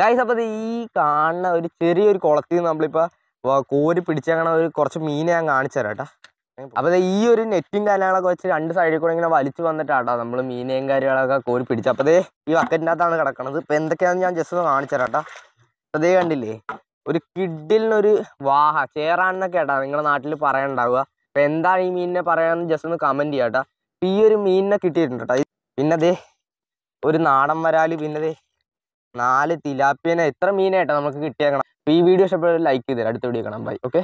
guys അപ്പോൾ ഈ കാണുന്ന ഒരു ചെറിയൊരു കുളത്തിൽ നിന്ന് നമ്മളിപ്പോൾ കോരി പിടിച്ചേക്കണ ഒരു കുറച്ച് മീനെ ഞാൻ കാണിച്ചു തരാം കേട്ടോ അപ്പോൾ ഈ ഒരു നെറ്റും കാര്യങ്ങളൊക്കെ വെച്ച് രണ്ട് സൈഡിൽ കൂടെ ഇങ്ങനെ വലിച്ചു വന്നിട്ടാട്ടോ നമ്മൾ മീനെയും കാര്യങ്ങളൊക്കെ കോരി പിടിച്ച് അപ്പോൾ ഈ വക്കറ്റിനകത്താണ് അകത്താണ് കിടക്കണത് ഇപ്പോൾ എന്തൊക്കെയാണെന്ന് ഞാൻ ജസ്റ്റ് ഒന്ന് കാണിച്ചു തരാം അതേ കണ്ടില്ലേ ഒരു കിഡിലിനൊരു വാഹ ചേറാണെന്നൊക്കെ ആട്ടോ നിങ്ങളുടെ നാട്ടിൽ പറയാനുണ്ടാവുക അപ്പം എന്താണ് ഈ മീനിനെ പറയാമെന്ന് ജസ്റ്റ് ഒന്ന് കമൻറ്റ് ചെയ്യാം കേട്ടോ ഈ ഒരു മീനിനെ കിട്ടിയിട്ടുണ്ട് കേട്ടോ പിന്നെ അതേ ഒരു നാടൻ വരാല് പിന്നെ നാല് തിലാപ്പിയനെ എത്ര മീനായിട്ടാണ് നമുക്ക് കിട്ടിയേക്കണം അപ്പോൾ ഈ വീഡിയോ ഇഷ്ടപ്പെട്ടാൽ ലൈക്ക് ചെയ്തു അടുത്ത വീഡിയോ കാണാം ബൈ ഓക്കെ